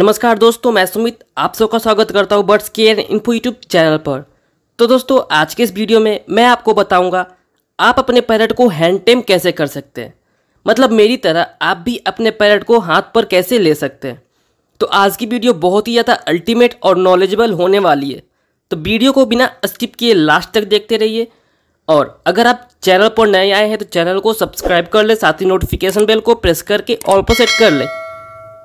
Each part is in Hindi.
नमस्कार दोस्तों मैं सुमित आप सबका स्वागत करता हूँ birds care info YouTube channel पर तो दोस्तों आज के इस वीडियो में मैं आपको बताऊंगा आप अपने पैरट को हैंड टेम कैसे कर सकते हैं मतलब मेरी तरह आप भी अपने पैरट को हाथ पर कैसे ले सकते हैं तो आज की वीडियो बहुत ही ज़्यादा अल्टीमेट और नॉलेजेबल होने वाली है तो वीडियो को बिना स्किप किए लास्ट तक देखते रहिए और अगर आप चैनल पर नए आए हैं तो चैनल को सब्सक्राइब कर लें साथ ही नोटिफिकेशन बेल को प्रेस करके ऑल पर सेट कर लें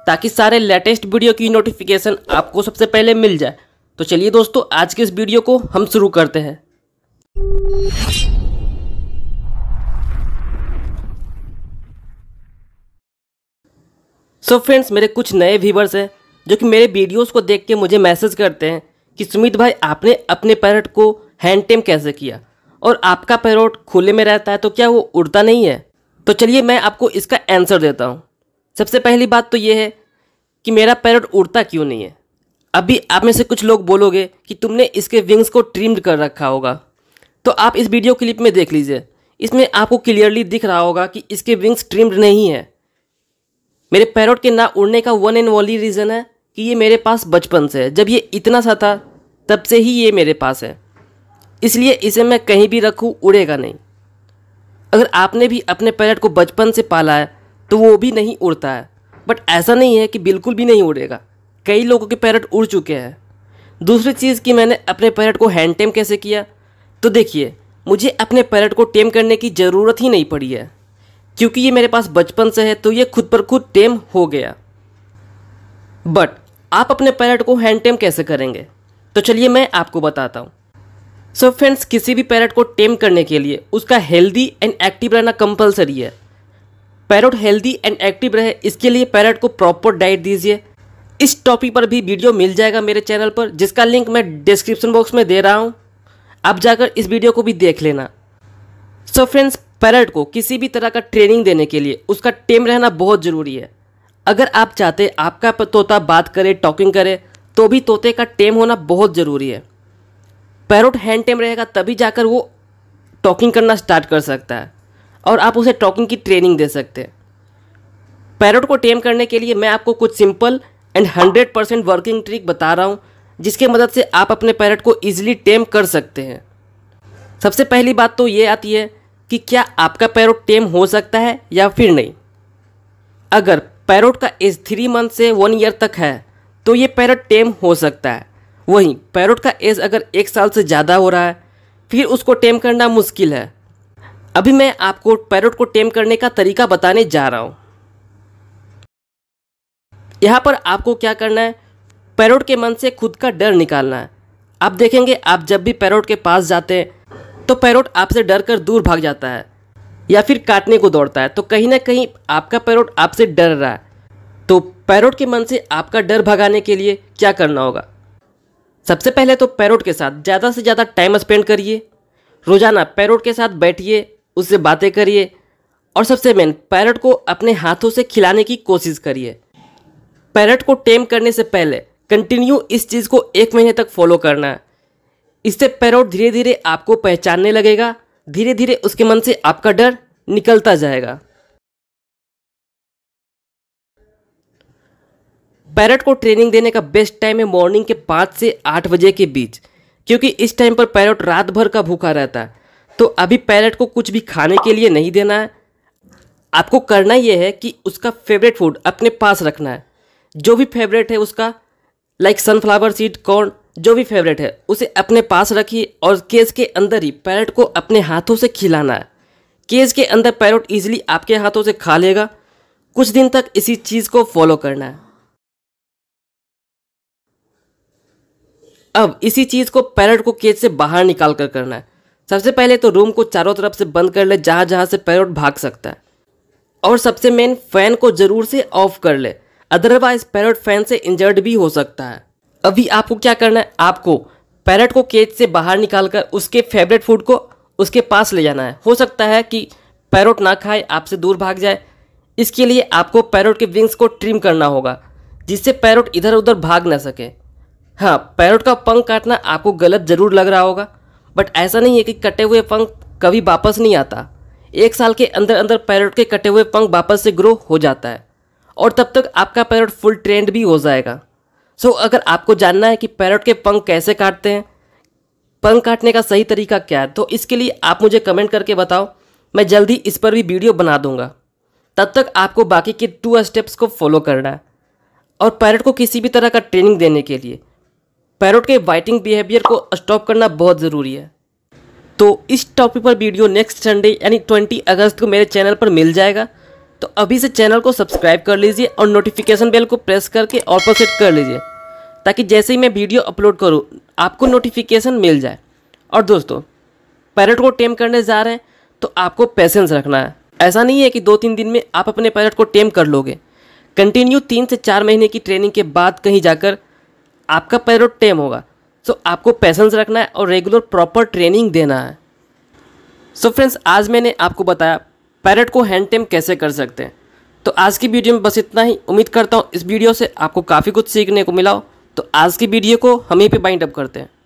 ताकि सारे लेटेस्ट वीडियो की नोटिफिकेशन आपको सबसे पहले मिल जाए तो चलिए दोस्तों आज के इस वीडियो को हम शुरू करते हैं सो so फ्रेंड्स मेरे कुछ नए व्यूवर्स हैं जो कि मेरे वीडियोस को देख के मुझे मैसेज करते हैं कि सुमित भाई आपने अपने पैरट को हैंड टेम कैसे किया और आपका पैरोट खुले में रहता है तो क्या वो उड़ता नहीं है तो चलिए मैं आपको इसका आंसर देता हूँ सबसे पहली बात तो ये है कि मेरा पैरट उड़ता क्यों नहीं है अभी आप में से कुछ लोग बोलोगे कि तुमने इसके विंग्स को ट्रिम्ड कर रखा होगा तो आप इस वीडियो क्लिप में देख लीजिए इसमें आपको क्लियरली दिख रहा होगा कि इसके विंग्स ट्रिम्ड नहीं है मेरे पैरोट के ना उड़ने का वन एंड ओनली रीज़न है कि ये मेरे पास बचपन से है जब ये इतना सा था तब से ही ये मेरे पास है इसलिए इसे मैं कहीं भी रखूँ उड़ेगा नहीं अगर आपने भी अपने पैरट को बचपन से पाला है तो वो भी नहीं उड़ता है बट ऐसा नहीं है कि बिल्कुल भी नहीं उड़ेगा कई लोगों के पैरट उड़ चुके हैं दूसरी चीज़ कि मैंने अपने पैरट को हैंड टेम कैसे किया तो देखिए मुझे अपने पैरट को टेम करने की ज़रूरत ही नहीं पड़ी है क्योंकि ये मेरे पास बचपन से है तो ये खुद पर खुद टेम हो गया बट आप अपने पैरट को हैंड टेम कैसे करेंगे तो चलिए मैं आपको बताता हूँ सो फ्रेंड्स किसी भी पैरट को टेम करने के लिए उसका हेल्दी एंड एक्टिव रहना कंपलसरी है पैरोट हेल्दी एंड एक्टिव रहे इसके लिए पैरोट को प्रॉपर डाइट दीजिए इस टॉपिक पर भी वीडियो मिल जाएगा मेरे चैनल पर जिसका लिंक मैं डिस्क्रिप्शन बॉक्स में दे रहा हूँ आप जाकर इस वीडियो को भी देख लेना सो so फ्रेंड्स पैरट को किसी भी तरह का ट्रेनिंग देने के लिए उसका टेम रहना बहुत ज़रूरी है अगर आप चाहते आपका तोता बात करे टॉकिंग करे तो भी तोते का टेम होना बहुत ज़रूरी है पैरोट हैंड टेम रहेगा तभी जाकर वो टॉकिंग करना स्टार्ट कर सकता है और आप उसे टॉकिंग की ट्रेनिंग दे सकते हैं पैरोट को टेम करने के लिए मैं आपको कुछ simple and hundred percent working trick बता रहा हूँ जिसके मदद से आप अपने पैरट को ईजिली टेम कर सकते हैं सबसे पहली बात तो ये आती है कि क्या आपका पैरोट टेम हो सकता है या फिर नहीं अगर पैरोट का एज थ्री मंथ से वन ईयर तक है तो ये पैरट टेम हो सकता है वहीं पैरोट का एज अगर एक साल से ज़्यादा हो रहा है फिर उसको टेम करना मुश्किल है अभी मैं आपको पैरोट को टेम करने का तरीका बताने जा रहा हूँ यहाँ पर आपको क्या करना है पैरोट के मन से खुद का डर निकालना है आप देखेंगे आप जब भी पैरोट के पास जाते हैं तो पैरोट आपसे डर कर दूर भाग जाता है या फिर काटने को दौड़ता है तो कहीं ना कहीं आपका पैरोट आपसे डर रहा है तो पैरोट के मन से आपका डर भगाने के लिए क्या करना होगा सबसे पहले तो पैरोट के साथ ज़्यादा से ज़्यादा टाइम स्पेंड करिए रोज़ाना पैरोट के साथ बैठिए उससे बातें करिए और सबसे मेन पैरट को अपने हाथों से खिलाने की कोशिश करिए पैरट को टेम करने से पहले कंटिन्यू इस चीज़ को एक महीने तक फॉलो करना है इससे पैरोट धीरे धीरे आपको पहचानने लगेगा धीरे धीरे उसके मन से आपका डर निकलता जाएगा पैरट को ट्रेनिंग देने का बेस्ट टाइम है मॉर्निंग के पाँच से आठ बजे के बीच क्योंकि इस टाइम पर पैरट रात भर का भूखा रहता है तो अभी पैरेट को कुछ भी खाने के लिए नहीं देना है आपको करना यह है कि उसका फेवरेट फूड अपने पास रखना है जो भी फेवरेट है उसका लाइक सनफ्लावर सीड कॉर्न जो भी फेवरेट है उसे अपने पास रखिए और केज के अंदर ही पैरेट को अपने हाथों से खिलाना है केज के अंदर पैरेट ईजिली आपके हाथों से खा लेगा कुछ दिन तक इसी चीज़ को फॉलो करना है अब इसी चीज़ को पैरेट को केज से बाहर निकाल कर करना है सबसे पहले तो रूम को चारों तरफ से बंद कर ले जहाँ जहाँ से पैरोट भाग सकता है और सबसे मेन फैन को ज़रूर से ऑफ कर ले अदरवाइज पैरोट फैन से इंजर्ड भी हो सकता है अभी आपको क्या करना है आपको पैरट को केज से बाहर निकालकर उसके फेवरेट फूड को उसके पास ले जाना है हो सकता है कि पैरोट ना खाए आपसे दूर भाग जाए इसके लिए आपको पैरोट के विंग्स को ट्रिम करना होगा जिससे पैरोट इधर उधर भाग ना सके हाँ पैरोट का पंख काटना आपको गलत ज़रूर लग रहा होगा बट ऐसा नहीं है कि कटे हुए पंख कभी वापस नहीं आता एक साल के अंदर अंदर पैरट के कटे हुए पंख वापस से ग्रो हो जाता है और तब तक आपका पैरट फुल ट्रेंड भी हो जाएगा सो so, अगर आपको जानना है कि पैरट के पंख कैसे काटते हैं पंख काटने का सही तरीका क्या है तो इसके लिए आप मुझे कमेंट करके बताओ मैं जल्दी इस पर भी वीडियो बना दूंगा तब तक आपको बाकी के टू स्टेप्स को फॉलो करना है और पैरट को किसी भी तरह का ट्रेनिंग देने के लिए पैरोट के बाइटिंग बिहेवियर को स्टॉप करना बहुत ज़रूरी है तो इस टॉपिक पर वीडियो नेक्स्ट संडे यानी ट्वेंटी अगस्त को मेरे चैनल पर मिल जाएगा तो अभी से चैनल को सब्सक्राइब कर लीजिए और नोटिफिकेशन बेल को प्रेस करके ऑल पर सेट कर लीजिए ताकि जैसे ही मैं वीडियो अपलोड करूँ आपको नोटिफिकेशन मिल जाए और दोस्तों पैरट को टेम करने जा रहे हैं तो आपको पेशेंस रखना है ऐसा नहीं है कि दो तीन दिन में आप अपने पैरट को टेम कर लोगे कंटिन्यू तीन से चार महीने की ट्रेनिंग के बाद कहीं जाकर आपका पैरोड टेम होगा सो so, आपको पैसेंस रखना है और रेगुलर प्रॉपर ट्रेनिंग देना है सो so, फ्रेंड्स आज मैंने आपको बताया पैरट को हैंड टेम कैसे कर सकते हैं तो आज की वीडियो में बस इतना ही उम्मीद करता हूँ इस वीडियो से आपको काफ़ी कुछ सीखने को मिला हो तो आज की वीडियो को हम ही पे बाइंड अप करते हैं